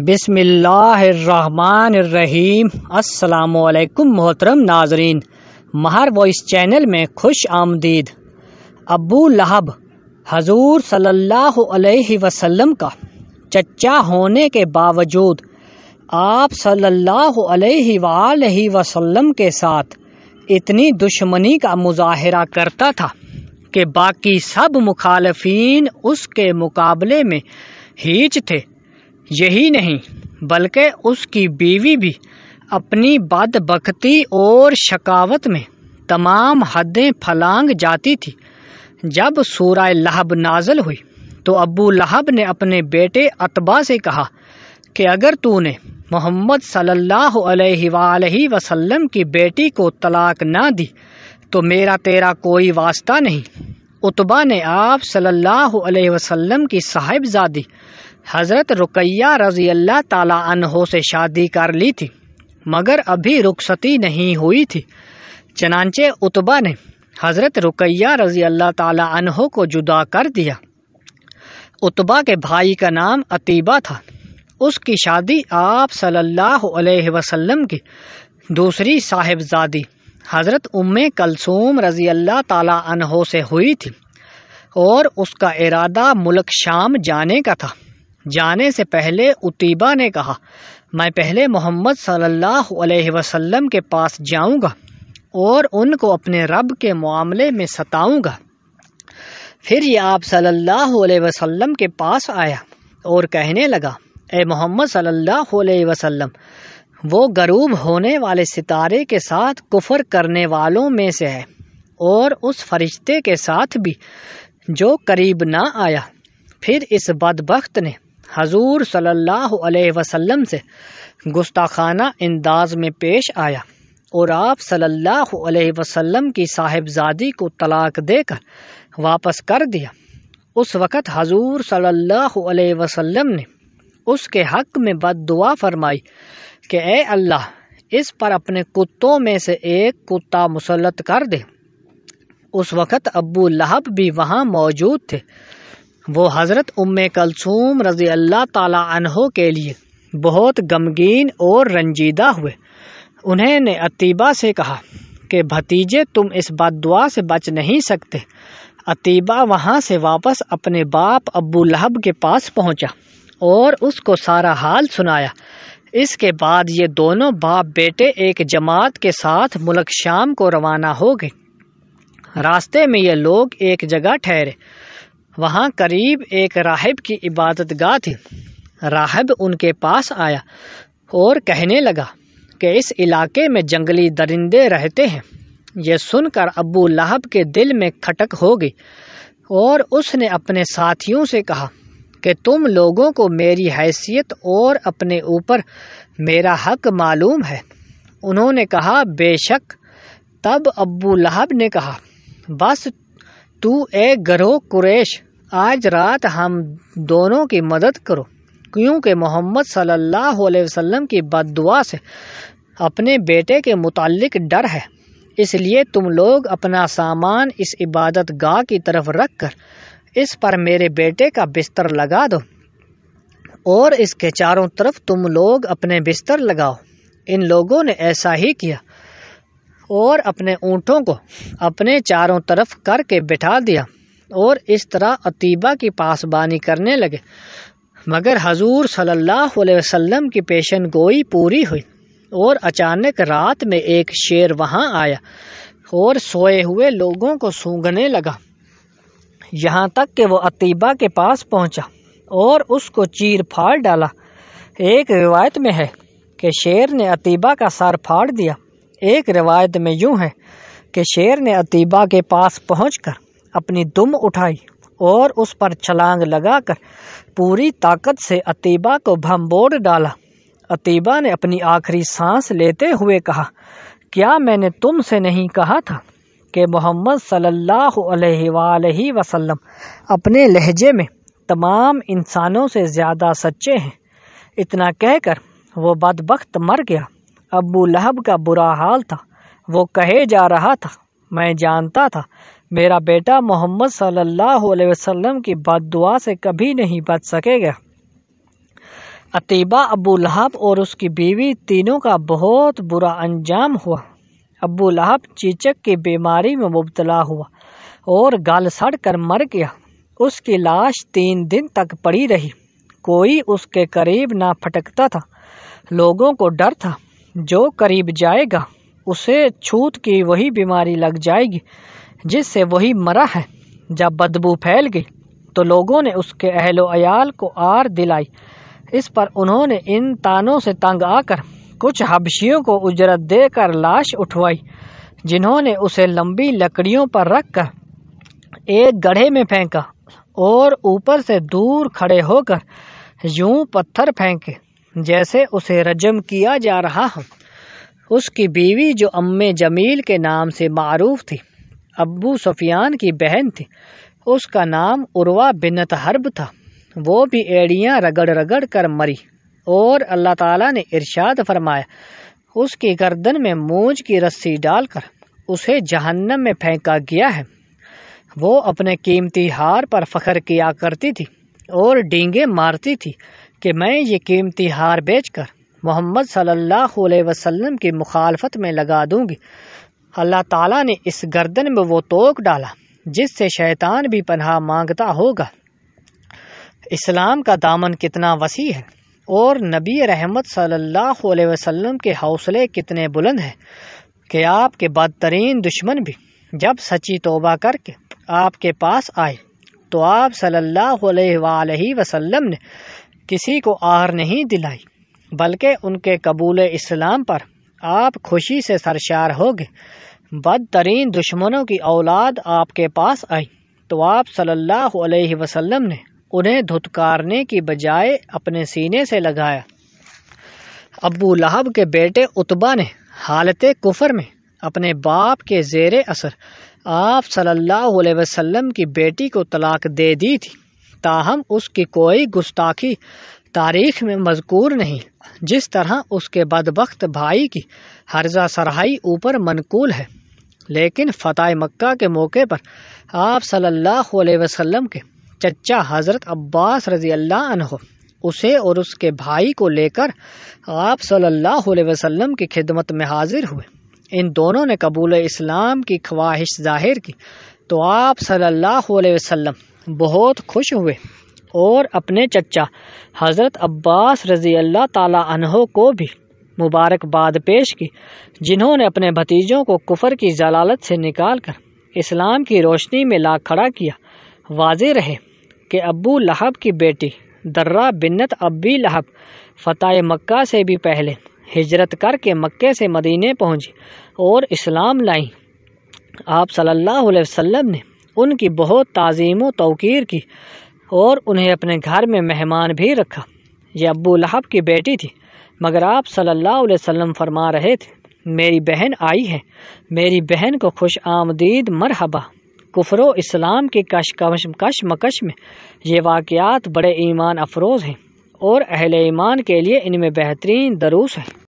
बिसमीम अल्लाम मोहतरम नाजरीन महर वॉइस चैनल में खुश आमदीद अबू लहब हजूर सल्लल्लाहु अलैहि वसल्लम का चचा होने के बावजूद आप सल्लल्लाहु अलैहि वालही वसल्लम के साथ इतनी दुश्मनी का मुजाहरा करता था कि बाकी सब मुखालफन उसके मुकाबले में हीच थे यही नहीं बल्कि उसकी बीवी भी अपनी बदबकती और शकावत में तमाम हदें फलांग जाती थी जब सूरह लहब नाजल हुई तो अबू लहब ने अपने बेटे अतबा से कहा कि अगर तूने मोहम्मद सल्लल्लाहु अलैहि वसल्लम की बेटी को तलाक ना दी तो मेरा तेरा कोई वास्ता नहीं उतबा ने आप सल्लल्लाहु अलैहि वसल्लम की साहिबजादी हज़रत रुकैया रज़ी अल्लाह अनहो से शादी कर ली थी मगर अभी रुखसती नहीं हुई थी चनानचे उतबा ने हज़रत रुकैया रज़ी अल्लाह अनहो को जुदा कर दिया उतबा के भाई का नाम अतीबा था उसकी शादी आप सल्लल्लाहु अलैहि वसल्लम की दूसरी साहिबजादी हज़रत उम कलसूम रज़ी अल्लाह अनहो से हुई थी और उसका इरादा मुल्क शाम जाने का था जाने से पहले उतीबा ने कहा मैं पहले मोहम्मद सल्लल्लाहु अलैहि वसल्लम के पास जाऊंगा और उनको अपने रब के मामले में सताऊंगा फिर ये आप सल्लल्लाहु अलैहि वसल्लम के पास आया और कहने लगा ए मोहम्मद सल्लल्लाहु अलैहि वसल्लम वो गरूब होने वाले सितारे के साथ कुफर करने वालों में से है और उस फरिश्ते के साथ भी जो करीब ना आया फिर इस बदबخت ने हजूर सल्लाम से गुस्ताखाना अंदाज में पेश आया और आप सल्ला अलैहि की साहेबजादी को तलाक देकर वापस कर दिया उस वक़्त हजूर सल्ला अलैहि ने उसके हक में बद दुआ फरमाई कि ए अल्लाह इस पर अपने कुत्तों में से एक कुत्ता मुसलत कर दे उस वक़्त अबू लहब भी वहाँ मौजूद थे वो हज़रत उम कलसूम रज़ी अल्लाह तहों के लिए बहुत गमगीन और रंजीदा हुए उन्होंने अतीबा से कहा कि भतीजे तुम इस बददुआ से बच नहीं सकते अतीबा वहाँ से वापस अपने बाप अबू लहब के पास पहुँचा और उसको सारा हाल सुनाया इसके बाद ये दोनों बाप बेटे एक जमात के साथ मुलक शाम को रवाना हो गए रास्ते में ये लोग एक जगह ठहरे वहाँ करीब एक राहब की इबादत गाह थी राहब उनके पास आया और कहने लगा कि इस इलाके में जंगली दरिंदे रहते हैं यह सुनकर अबू लहब के दिल में खटक हो गई और उसने अपने साथियों से कहा कि तुम लोगों को मेरी हैसियत और अपने ऊपर मेरा हक मालूम है उन्होंने कहा बेशक तब अबू लहब ने कहा बस तू ए गरो कुरेश आज रात हम दोनों की मदद करो क्योंकि मोहम्मद सल्लल्लाहु अलैहि वसल्लम की बददुआ से अपने बेटे के मुतालिक डर है इसलिए तुम लोग अपना सामान इस इबादत गाह की तरफ रख कर इस पर मेरे बेटे का बिस्तर लगा दो और इसके चारों तरफ तुम लोग अपने बिस्तर लगाओ इन लोगों ने ऐसा ही किया और अपने ऊँटों को अपने चारों तरफ करके बिठा दिया और इस तरह अतीबा की पासबानी करने लगे मगर हजूर सल्लल्लाहु अलैहि वसल्लम की पेशन गोई पूरी हुई और अचानक रात में एक शेर वहाँ आया और सोए हुए लोगों को सूंघने लगा यहाँ तक कि वो अतीबा के पास पहुँचा और उसको चीर फाड़ डाला एक रिवायत में है कि शेर ने अतीबा का सर फाड़ दिया एक रिवायत में यूं है कि शेर ने अतीबा के पास पहुंचकर अपनी दुम उठाई और उस पर छलांग लगाकर पूरी ताकत से अतीबा को भम्बोड़ डाला अतीबा ने अपनी आखिरी सांस लेते हुए कहा क्या मैंने तुमसे नहीं कहा था कि मोहम्मद सल्लल्लाहु अलैहि वसल्लम अपने लहजे में तमाम इंसानों से ज़्यादा सच्चे हैं इतना कहकर वो बदबخت मर गया अबू लहब का बुरा हाल था वो कहे जा रहा था मैं जानता था मेरा बेटा मोहम्मद सल्लल्लाहु अलैहि वसल्लम की बददुआ से कभी नहीं बच सकेगा अतीबा अबू लहब और उसकी बीवी तीनों का बहुत बुरा अंजाम हुआ अबू लहब चीचक की बीमारी में मुबतला हुआ और गल सड़ कर मर गया उसकी लाश तीन दिन तक पड़ी रही कोई उसके करीब ना फटकता था लोगों को डर था जो करीब जाएगा उसे छूत की वही बीमारी लग जाएगी जिससे वही मरा है जब बदबू फैल गई तो लोगों ने उसके अहलो अयाल को आर दिलाई इस पर उन्होंने इन तानों से तंग आकर कुछ हबशियों को उजरत देकर लाश उठवाई जिन्होंने उसे लंबी लकड़ियों पर रखकर एक गढ़े में फेंका और ऊपर से दूर खड़े होकर यूं पत्थर फेंके जैसे उसे रजम किया जा रहा हो उसकी बीवी जो अम्मे जमील के नाम से मरूफ थी अबू सफियान की बहन थी उसका नाम उर्वा बिनत हर्ब था वो भी एड़ियाँ रगड़ रगड़ कर मरी और अल्लाह ताला ने इरशाद फरमाया उसकी गर्दन में मूंज की रस्सी डालकर उसे जहन्नम में फेंका गया है वो अपने कीमती हार पर फख्र किया करती थी और डींगे मारती थी कि मैं ये कीमती हार बेचकर मोहम्मद सल्लल्लाहु अलैहि वसल्लम की मुखालफत में लगा दूंगी अल्लाह ताला ने इस गर्दन में वो तोक डाला जिससे शैतान भी पनाह मांगता होगा इस्लाम का दामन कितना वसी है और नबी रहमत सल्लल्लाहु अलैहि वसल्लम के हौसले कितने बुलंद हैं कि आपके बदतरीन दुश्मन भी जब सच्ची तोबा करके आपके पास आए तो आप सल्लल्लाहु अलैहि वसल्लम ने किसी को आहर नहीं दिलाई बल्कि उनके कबूल इस्लाम पर आप खुशी से सरशार हो गए बदतरीन दुश्मनों की औलाद आपके पास आई तो आप सल्लल्लाहु अलैहि वसल्लम ने उन्हें धुतकारने की बजाय अपने सीने से लगाया अबू लहब के बेटे उतबा ने हालत कुफर में अपने बाप के जेर असर आप सल्लल्लाहु अलैहि वसल्लम की बेटी को तलाक दे दी थी ताहम उसकी कोई गुस्ताखी तारीख में मजकूर नहीं जिस तरह उसके बदबक भाई की हर्जा सराहाई ऊपर मनकूल है लेकिन फ़तह मक्का के मौके पर आप सल्लल्लाहु अलैहि वसल्लम के चचा हज़रत अब्बास रजी अल्लाह उसे और उसके भाई को लेकर आप सल्लल्लाहु अलैहि वसल्लम की खिदमत में हाजिर हुए इन दोनों ने कबूल इस्लाम की ख्वाहिश जाहिर की तो आप सल्लल्लाहु अलैहि वसल्लम बहुत खुश हुए और अपने चचा हज़रत अब्बास रज़ी अल्लाह तहों को भी मुबारकबाद पेश की जिन्होंने अपने भतीजों को कुफर की जलालत से निकाल कर इस्लाम की रोशनी में ला खड़ा किया वाज रहे कि अबू लहब की बेटी दर्रा बिन्नत अबी लहब फ़तेह मक्का से भी पहले हिजरत करके मक्के से मदीने पहुंची और इस्लाम लाई आप सल्लल्लाहु अलैहि वसल्लम ने उनकी बहुत तज़ीम तोक़ीर की और उन्हें अपने घर में मेहमान भी रखा यह अबू लहब की बेटी थी मगर आप सल्लल्लाहु अलैहि वसल्लम फरमा रहे थे मेरी बहन आई है मेरी बहन को खुश आमदीद मरहबा कुफर इस्लाम के कश कशमकश में ये वाक़ात बड़े ईमान अफरोज़ हैं और अहल ईमान के लिए इनमें बेहतरीन दरूस हैं